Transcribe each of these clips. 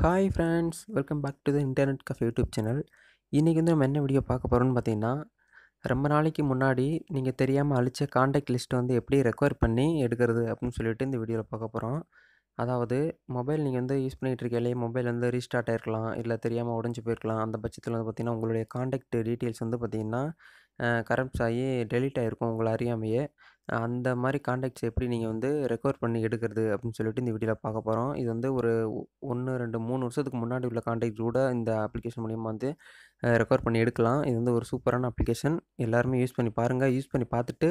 Hi friends welcome back to the internet cafe YouTube channel இன்றைக்கி வந்து நம்ம என்ன வீடியோ பார்க்க போகிறோம்னு பார்த்தீங்கன்னா ரொம்ப நாளைக்கு முன்னாடி நீங்கள் தெரியாமல் அழித்த காண்டாக்ட் லிஸ்ட்டை வந்து எப்படி ரெக்கவர் பண்ணி எடுக்கிறது அப்படின்னு சொல்லிட்டு இந்த வீடியோவில் பார்க்க போகிறோம் அதாவது மொபைல் நீங்கள் வந்து யூஸ் பண்ணிகிட்டு இருக்கையிலே மொபைல் வந்து ரீஸ்டார்ட் ஆகிருக்கலாம் இல்லை தெரியாமல் உடஞ்சி போயிருக்கலாம் அந்த பட்சத்தில் வந்து பார்த்திங்கன்னா உங்களுடைய காண்டாக்ட் டீட்டெயில்ஸ் வந்து பார்த்திங்கன்னா கரப்ட்ஸ் ஆகி டெலிட் ஆகிருக்கும் உங்களை அறியாமையே அந்த மாதிரி காண்டாக்ட்ஸ் எப்படி நீங்கள் வந்து ரெக்கவர் பண்ணி எடுக்கிறது அப்படின்னு சொல்லிட்டு இந்த வீடியோவில் பார்க்க போகிறோம் இது வந்து ஒரு ஒன்று ரெண்டு மூணு வருஷத்துக்கு முன்னாடி உள்ள காண்டாக்ட் கூட இந்த அப்ளிகேஷன் மூலிமா வந்து ரெக்கவர் பண்ணி எடுக்கலாம் இது வந்து ஒரு சூப்பரான அப்ளிகேஷன் எல்லாருமே யூஸ் பண்ணி பாருங்கள் யூஸ் பண்ணி பார்த்துட்டு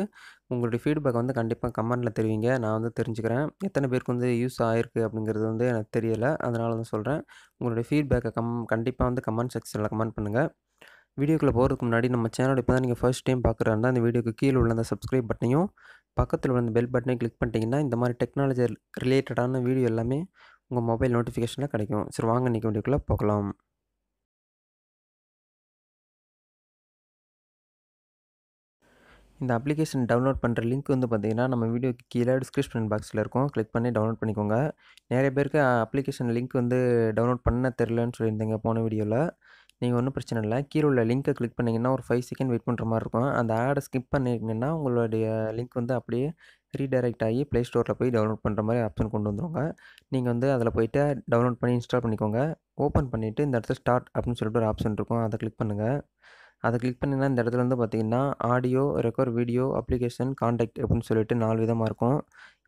உங்களுடைய ஃபீட்பேக் வந்து கண்டிப்பாக கமெண்ட்டில் தெரிவிங்க நான் வந்து தெரிஞ்சுக்கிறேன் எத்தனை பேருக்கு வந்து யூஸ் ஆகிருக்கு அப்படிங்கிறது வந்து எனக்கு தெரியலை அதனால் தான் சொல்கிறேன் உங்களுடைய ஃபீட்பேக்கை கம் கண்டிப்பாக வந்து கமெண்ட் செக்ஷனில் கமெண்ட் பண்ணுங்கள் வீடியோக்குள்ளே போகிறதுக்கு முன்னாடி நம்ம சேனல் இப்போ தான் நீங்கள் ஃபஸ்ட் டைம் பார்க்குறாருந்தா இந்த வீடியோக்கு கீழே உள்ள அந்த சப்ஸ்கிரைப் பட்டனையும் பக்கத்தில் உள்ள அந்த பெல் பட்டனையும் கிளிக் பண்ணிட்டீங்கன்னா இந்த மாதிரி டெக்னாலஜி ரிலேட்டடான வீடியோ எல்லாமே உங்கள் மொபைல் நோட்டிஃபிகேஷனில் கிடைக்கும் சரி வாங்க நீங்கள் வீடியோக்குள்ளே போகலாம் இந்த அப்ளிகேஷன் டவுன்லோட் பண்ணுற லிங்க் வந்து பார்த்திங்கன்னா நம்ம வீடியோக்கு கீழே டிஸ்கிரிப்ஷன் பாக்ஸில் இருக்கும் கிளிக் பண்ணி டவுன்லோட் பண்ணிக்கோங்க நிறைய பேருக்கு அப்ளிகேஷன் லிங்க் வந்து டவுன்லோட் பண்ண தெரிலன்னு சொல்லியிருந்தேங்க போன வீடியோவில் நீங்கள் ஒன்றும் பிரச்சனை இல்லை கீழே உள்ள லிங்க்கை கிளிக் பண்ணிங்கன்னா ஒரு ஃபைவ் செகண்ட் வெயிட் பண்ணுற மாதிரி இருக்கும் அந்த ஆடை ஸ்கிப் பண்ணிங்கன்னா உங்களுடைய லிங்க் வந்து அப்படியே ரீடைரக்ட் ஆகி ப்ளே ஸ்டோரில் போய் டவுன்லோட் பண்ணுற மாதிரி ஆப்ஷன் கொண்டு வந்துருவாங்க நீங்கள் வந்து அதில் போய்ட்டு டவுன்லோட் பண்ணி இன்ஸ்டால் பண்ணிக்கோங்க ஓப்பன் பண்ணிவிட்டு இந்த இடத்துல ஸ்டார்ட் அப்படின்னு சொல்லிட்டு ஒரு ஆப்ஷன் இருக்கும் அதை கிளிக் பண்ணுங்கள் அதை கிளிக் பண்ணிங்கன்னா இந்த இடத்துல வந்து பார்த்திங்கன்னா audio record video application contact அப்படின்னு சொல்லிட்டு நாலு விதமாக இருக்கும்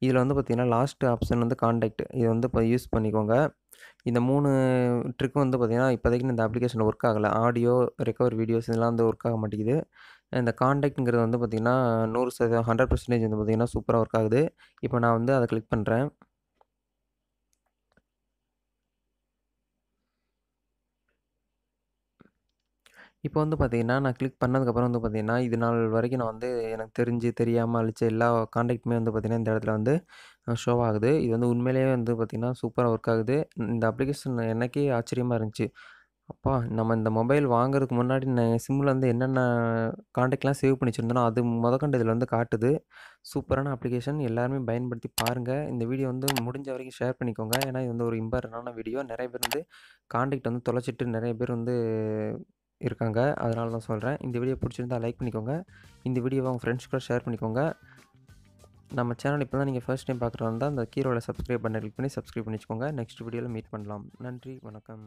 இதில் வந்து பார்த்திங்கன்னா லாஸ்ட் ஆப்ஷன் வந்து காண்டாக்ட் இதை வந்து இப்போ யூஸ் பண்ணிக்கோங்க இந்த மூணு ட்ரிக்கும் வந்து பார்த்திங்கன்னா இப்போதைக்கு இந்த அப்ளிகேஷன் ஒர்க் ஆகலை ஆடியோ ரெக்கவர் வீடியோஸ் இதெல்லாம் வந்து ஒர்க் ஆக மாட்டேங்குது இந்த காண்டாக்ட்ங்கிறது வந்து பார்த்திங்கன்னா நூறு சதவீதம் ஹண்ட்ரட் பர்சன்டேஜ் வந்து பார்த்திங்கன்னா சூப்பராக ஒர்க் ஆகுது இப்போ நான் வந்து அதை கிளிக் பண்ணுறேன் இப்போ வந்து பார்த்திங்கன்னா நான் கிளிக் பண்ணதுக்கப்புறம் வந்து பார்த்தீங்கன்னா, இது நாள் வரைக்கும் நான் வந்து எனக்கு தெரிஞ்சு, தெரியாமல் அழிச்ச எல்லா கான்டாக்ட்டுமே வந்து பார்த்திங்கன்னா இந்த இடத்துல வந்து ஷோ ஆகுது. இது வந்து உண்மையிலேயே வந்து பார்த்திங்கன்னா சூப்பராக ஒர்க் ஆகுது. இந்த அப்ளிகேஷன் எனக்கே ஆச்சரியமாக இருந்துச்சு. அப்பா! நம்ம இந்த மொபைல் வாங்குறதுக்கு முன்னாடி நான் சிம்மில் வந்து என்னென்ன கான்டாக்ட்லாம் சேவ் பண்ணி வச்சுருந்தோம் அது முதக்கண்டு இதில் வந்து காட்டுது. சூப்பரான அப்ளிகேஷன். எல்லாருமே பயன்படுத்தி பாருங்கள் இந்த வீடியோ வந்து முடிஞ்ச வரைக்கும் ஷேர் பண்ணிக்கோங்க. ஏன்னா, இது வந்து ஒரு இம்பார்ட்டண்டான வீடியோ. நிறைய பேர் வந்து காண்டாக்ட் வந்து தொலைச்சிட்டு நிறைய பேர் வந்து இருக்காங்க அதனால தான் சொல்கிறேன் இந்த வீடியோ பிடிச்சிருந்தால் லைக் பண்ணிக்கோங்க இந்த வீடியோவை உங்கள் ஃப்ரெண்ட்ஸ் கூட ஷேர் பண்ணிக்கோங்க நம்ம சேனல் இப்போ தான் நீங்கள் ஃபஸ்ட் டைம் பார்க்குறதா இருந்தால் அந்த கீரோவில் சப்ஸ்கிரைப் பண்ண கிளிக் பண்ணி சப்ஸ்கிரைப் பண்ணிச்சுக்கோங்க நெக்ஸ்ட் வீடியோவில் மீட் பண்ணலாம் நன்றி வணக்கம்